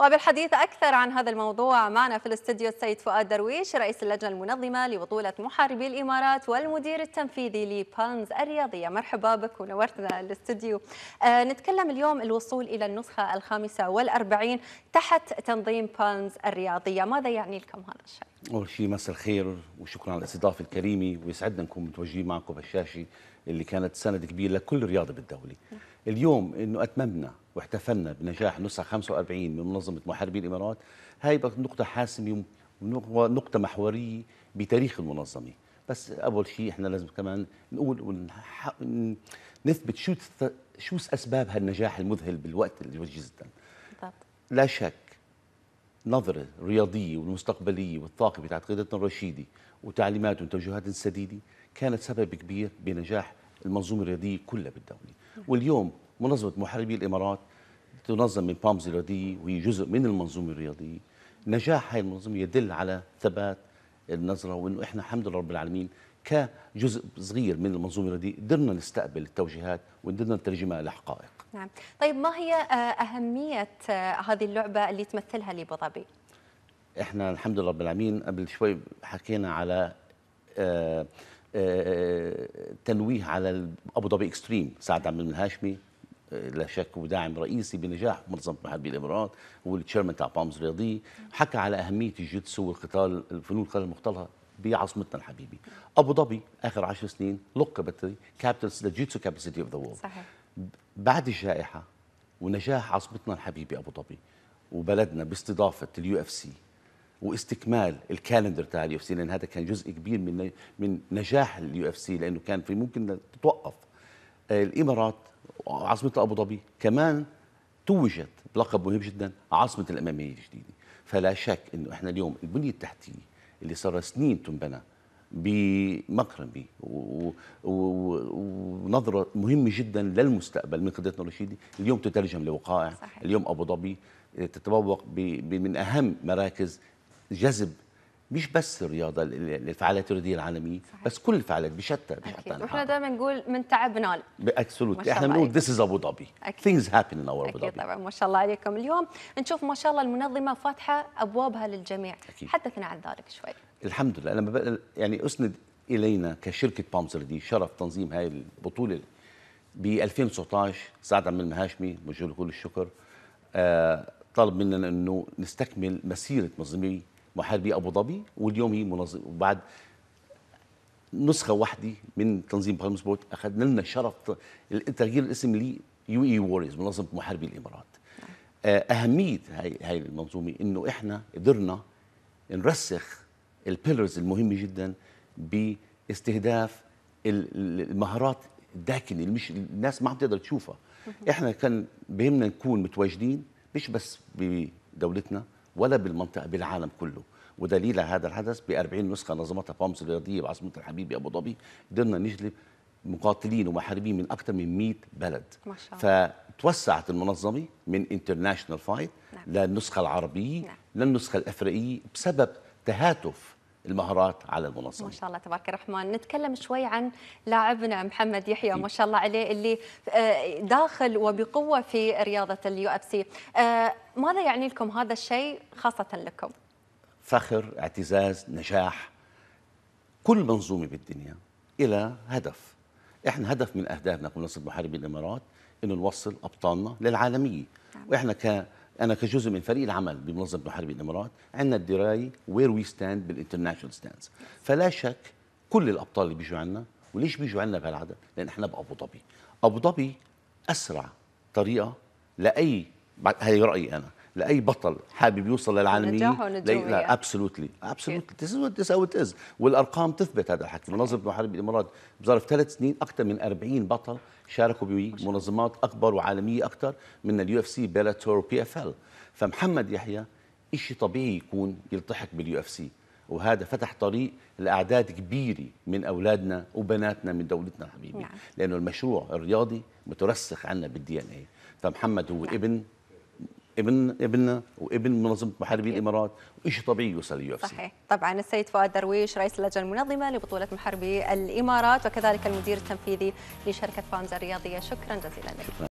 وبالحديث أكثر عن هذا الموضوع معنا في الاستديو السيد فؤاد درويش رئيس اللجنة المنظمة لبطولة محاربي الإمارات والمدير التنفيذي لبالمز الرياضية مرحبا بك ونورتنا الاستديو آه نتكلم اليوم الوصول إلى النسخة الخامسة والأربعين تحت تنظيم بالمز الرياضية ماذا يعني لكم هذا الشيء؟ أول شيء مساء الخير وشكرا على الاستضافة الكريمة ويسعدنا نكون متواجدين معكم بالشاشة اللي كانت سند كبير لكل رياضة بالدولة نعم. اليوم انه اتممنا واحتفلنا بنجاح نسخه 45 من منظمه محاربي الامارات هاي نقطه حاسمه ونقطه محوريه بتاريخ المنظمه بس اول شيء احنا لازم كمان نقول ونثبت شو شو اسباب هالنجاح المذهل بالوقت الجيد جدا لا شك نظرة رياضية والمستقبلية والطاقة بتاعت قيادتنا الرشيدي وتعليمات وتوجهات سديدة كانت سبب كبير بنجاح المنظومه الرياضيه كلها بالدوله واليوم منظمه محاربي الامارات تنظم من بامز الرياضيه وهي جزء من المنظومه الرياضيه نجاح هاي المنظومه يدل على ثبات النظره وانه احنا الحمد لله رب العالمين كجزء صغير من المنظومه الرياضيه قدرنا نستقبل التوجيهات وقدرنا نترجمها لحقائق. نعم، طيب ما هي آه، اهميه آه، هذه اللعبه اللي تمثلها لابو ظبي؟ احنا الحمد لله رب العالمين قبل شوي حكينا على آه، آه، تنويه على ابو ظبي اكستريم سعد عبد الهاشمي آه، لا شك وداعم رئيسي بنجاح منظمه محاربي الامارات والتشيرمان تاع بامز الرياضيه حكى على اهميه الجيتسو والقتال الفنون القتال المختلطه بعاصمتنا الحبيبي ابو ظبي اخر 10 سنين لقبت كابيتال الجيتسو كابيتال سيتي اوف ذا وورلد صحيح بعد الجائحه ونجاح عاصمتنا الحبيبه ابو ظبي وبلدنا باستضافه اليو اف سي واستكمال الكالندر تاع اليو اف سي لان هذا كان جزء كبير من من نجاح اليو اف سي لانه كان في ممكن تتوقف الامارات عاصمه ابو ظبي كمان توجت بلقب مهم جدا عاصمه الاماميه الجديده فلا شك انه احنا اليوم البنيه التحتيه اللي صار سنين تنبنى بمقربي ونظرة مهمة جدا للمستقبل من قدرتنا الرشيدي اليوم تترجم لوقائع صحيح. اليوم أبو ظبي تتبوق من أهم مراكز جذب مش بس الرياضه الفعاليات الرياضيه العالميه صحيح. بس كل الفعاليات بشتى بشتى احنا دائما نقول من تعبنا اكسلوت احنا بنقول ذيس از ابو ظبي ثينجز هابن ان اور ابو ظبي طبعا ما شاء الله عليكم اليوم نشوف ما شاء الله المنظمه فاتحه ابوابها للجميع أكيد. حدثنا عن ذلك شوي الحمد لله لما يعني اسند الينا كشركه بامزر دي شرف تنظيم هاي البطوله ب 2019 سعد عم المهاشمي موجه له كل الشكر آه طلب مننا انه نستكمل مسيره منظمي محاربي ابو ظبي واليوم هي منظم وبعد نسخه واحده من تنظيم بالم سبورت اخذنا لنا شرف تغيير الاسم ل يو اي ووريز منظمه محاربي الامارات آه، اهميه هاي هاي المنظومه انه احنا قدرنا نرسخ البيلرز المهمه جدا باستهداف المهارات الداكنه اللي مش الناس ما عم تقدر تشوفها احنا كان بهمنا نكون متواجدين مش بس بدولتنا ولا بالمنطقه بالعالم كله ودليل هذا الحدث ب 40 نسخه نظمتها بامس الرياضيه بعاصمه الحبيب ابو ظبي قدرنا نجلب مقاتلين ومحاربين من اكثر من 100 بلد ما شاء الله. فتوسعت المنظمه من انترناشونال فايت نعم. للنسخه العربيه نعم. للنسخه الافريقيه بسبب تهاتف المهارات على المنصه. ما شاء الله تبارك الرحمن، نتكلم شوي عن لاعبنا محمد يحيى ما شاء الله عليه اللي آه، داخل وبقوه في رياضه اليو اف آه، سي، ماذا يعني لكم هذا الشيء خاصه لكم؟ فخر، اعتزاز، نجاح كل منظومه بالدنيا الى هدف. احنا هدف من اهدافنا كمنظمه محاربي الامارات انه نوصل ابطالنا للعالميه، نعم. واحنا ك انا كجزء من فريق العمل بمنظمه محاربي الامارات عندنا الدرايه وير وي ستاند بالانترناشونال ستاندز فلا شك كل الابطال اللي بيجوا عندنا وليش بيجوا عندنا بهالعدد؟ لان احنا بابو ظبي ابو ظبي اسرع طريقه لاي هي رايي انا لاي بطل حابب يوصل للعالميه لا ابسولوتلي ابسولوتلي ذيس از ذيس اوت از والارقام تثبت هذا الحكي منظمه محاربه الامارات بظرف ثلاث سنين اكثر من 40 بطل شاركوا بمنظمات اكبر وعالميه اكثر من اليو اف سي بيلاتور وبي اف ال فمحمد يحيى شيء طبيعي يكون يلتحق باليو اف سي وهذا فتح طريق لاعداد كبيره من اولادنا وبناتنا من دولتنا الحبيبه نعم. لانه المشروع الرياضي مترسخ عندنا بالدي ان اي فمحمد هو نعم. ابن ابن ابننا وابن منظمه محاربي الامارات وشيء طبيعي يوصل اليو اف صحيح طبعا السيد فؤاد درويش رئيس اللجنه المنظمه لبطوله محاربي الامارات وكذلك المدير التنفيذي لشركه فامز الرياضيه شكرا جزيلا لك